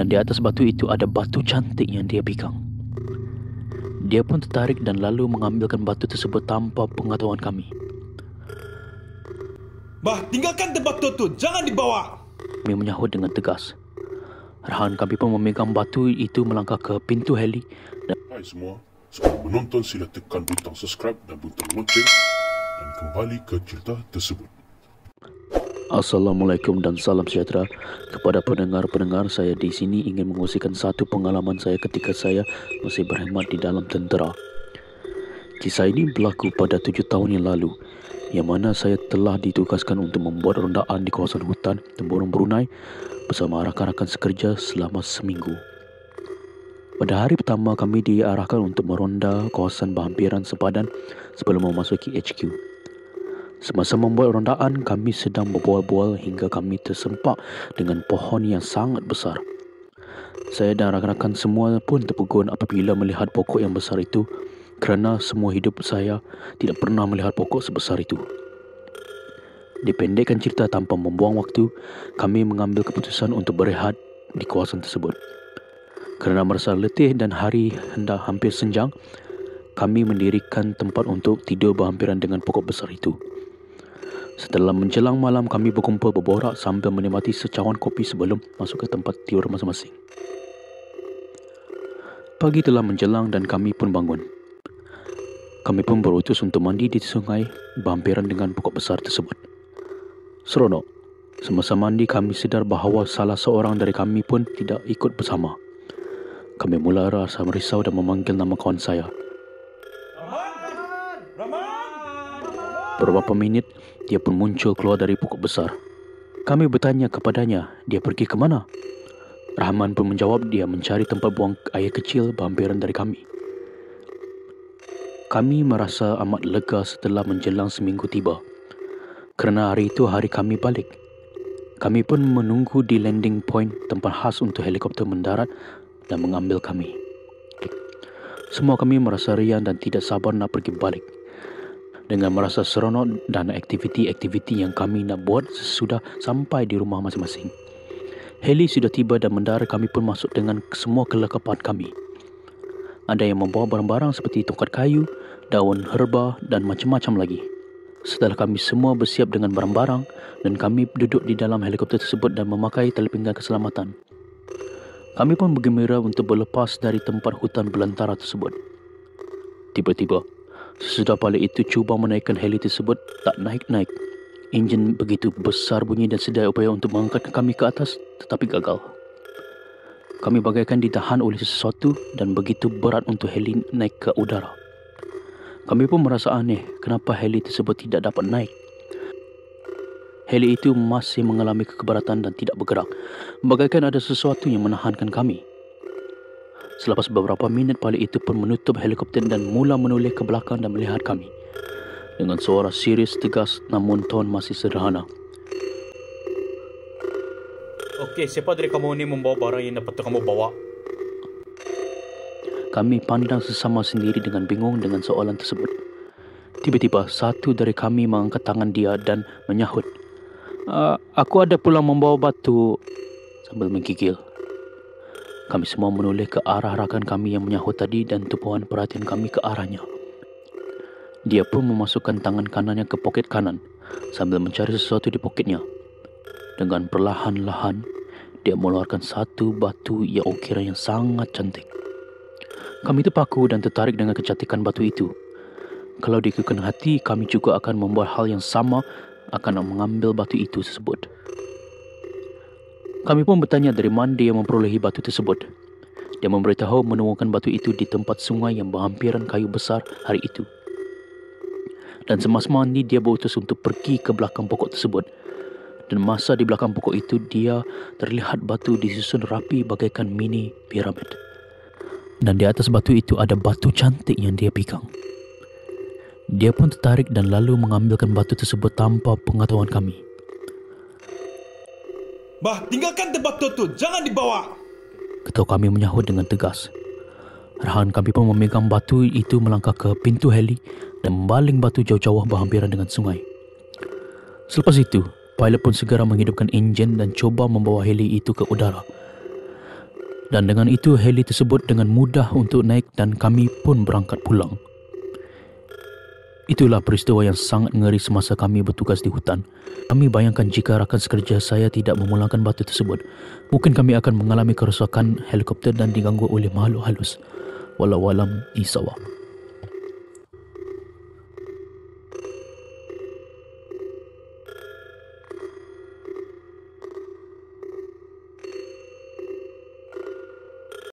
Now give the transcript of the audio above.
dan di atas batu itu ada batu cantik yang dia pegang. Dia pun tertarik dan lalu mengambilkan batu tersebut tanpa pengetahuan kami. Bah, tinggalkan tempat itu, itu. Jangan dibawa. Kami menyahut dengan tegas. Rahan kami pun memegang batu itu melangkah ke pintu heli. Dan... Hai semua. Sebelum menonton, sila tekan butang subscribe dan butang lonceng. Dan kembali ke cerita tersebut. Assalamualaikum dan salam sejahtera kepada pendengar-pendengar saya di sini ingin mengusikan satu pengalaman saya ketika saya masih berkhidmat di dalam tentera. Kisah ini berlaku pada tujuh tahun yang lalu yang mana saya telah ditugaskan untuk membuat rondaan di kawasan hutan Temburung Brunei bersama rakan-rakan sekerja selama seminggu. Pada hari pertama kami diarahkan untuk meronda kawasan bahampiran sepadan sebelum memasuki HQ. Semasa membuat rondaan, kami sedang berbual-bual hingga kami tersempak dengan pohon yang sangat besar. Saya dan rakan-rakan semua pun terpegun apabila melihat pokok yang besar itu kerana semua hidup saya tidak pernah melihat pokok sebesar itu. Dipendekkan cerita tanpa membuang waktu, kami mengambil keputusan untuk berehat di kawasan tersebut. Kerana merasa letih dan hari hendak hampir senjang, kami mendirikan tempat untuk tidur berhampiran dengan pokok besar itu. Setelah menjelang malam kami berkumpul berborak sambil menikmati secawan kopi sebelum masuk ke tempat tidur masing-masing. Pagi telah menjelang dan kami pun bangun. Kami pun berutus untuk mandi di sungai bampiran dengan pokok besar tersebut. Seronok. Semasa mandi kami sedar bahawa salah seorang dari kami pun tidak ikut bersama. Kami mula rasa merisau dan memanggil nama kawan saya. Berapa minit, dia pun muncul keluar dari pokok besar. Kami bertanya kepadanya, dia pergi ke mana? Rahman pun menjawab dia mencari tempat buang air kecil berhampiran dari kami. Kami merasa amat lega setelah menjelang seminggu tiba. Kerana hari itu hari kami balik. Kami pun menunggu di landing point tempat khas untuk helikopter mendarat dan mengambil kami. Semua kami merasa riang dan tidak sabar nak pergi balik dengan merasa seronok dan aktiviti-aktiviti yang kami nak buat sesudah sampai di rumah masing-masing. Heli sudah tiba dan mendara kami pun masuk dengan semua kelengkapan kami. Ada yang membawa barang-barang seperti tongkat kayu, daun herba dan macam-macam lagi. Setelah kami semua bersiap dengan barang-barang dan kami duduk di dalam helikopter tersebut dan memakai tali pinggang keselamatan. Kami pun bergembira untuk berlepas dari tempat hutan belantara tersebut. Tiba-tiba, Sesudah pilot itu cuba menaikkan heli tersebut, tak naik-naik. Enjin begitu besar bunyi dan sedaya upaya untuk mengangkat kami ke atas, tetapi gagal. Kami bagaikan ditahan oleh sesuatu dan begitu berat untuk heli naik ke udara. Kami pun merasa aneh kenapa heli tersebut tidak dapat naik. Heli itu masih mengalami kekeberatan dan tidak bergerak. Bagaikan ada sesuatu yang menahankan kami. Selepas beberapa minit pilot itu pun menutup helikopter dan mula menoleh ke belakang dan melihat kami. Dengan suara serius tegas namun ton masih sederhana. Okey, siapa dari kamu ini membawa barang yang dapat kamu bawa? Kami pandang sesama sendiri dengan bingung dengan soalan tersebut. Tiba-tiba satu dari kami mengangkat tangan dia dan menyahut. Ah, aku ada pulang membawa batu sambil mengkikil. Kami semua menoleh ke arah rakan kami yang menyahut tadi dan tumpuan perhatian kami ke arahnya. Dia pun memasukkan tangan kanannya ke poket kanan sambil mencari sesuatu di poketnya. Dengan perlahan-lahan, dia mengeluarkan satu batu yang ukiran yang sangat cantik. Kami terpaku dan tertarik dengan kecantikan batu itu. Kalau dikekan hati, kami juga akan membuat hal yang sama akan mengambil batu itu tersebut. Kami pun bertanya dari mana dia memperolehi batu tersebut. Dia memberitahu menemukan batu itu di tempat sungai yang berhampiran kayu besar hari itu. Dan semasa mandi dia berutus untuk pergi ke belakang pokok tersebut. Dan masa di belakang pokok itu dia terlihat batu disusun rapi bagaikan mini piramid. Dan di atas batu itu ada batu cantik yang dia pikang. Dia pun tertarik dan lalu mengambilkan batu tersebut tanpa pengetahuan kami. Bah, tinggalkan tempat tu tu. Jangan dibawa. Ketua kami menyahut dengan tegas. Rahan kami pun memegang batu itu melangkah ke pintu heli dan membaling batu jauh-jauh berhampiran dengan sungai. Selepas itu, pilot pun segera menghidupkan enjin dan cuba membawa heli itu ke udara. Dan dengan itu, heli tersebut dengan mudah untuk naik dan kami pun berangkat pulang. Itulah peristiwa yang sangat ngeri semasa kami bertugas di hutan. Kami bayangkan jika rakan sekerja saya tidak memulangkan batu tersebut, mungkin kami akan mengalami kerosakan helikopter dan diganggu oleh makhluk halus. Wallahualam, Isawak. Wallah.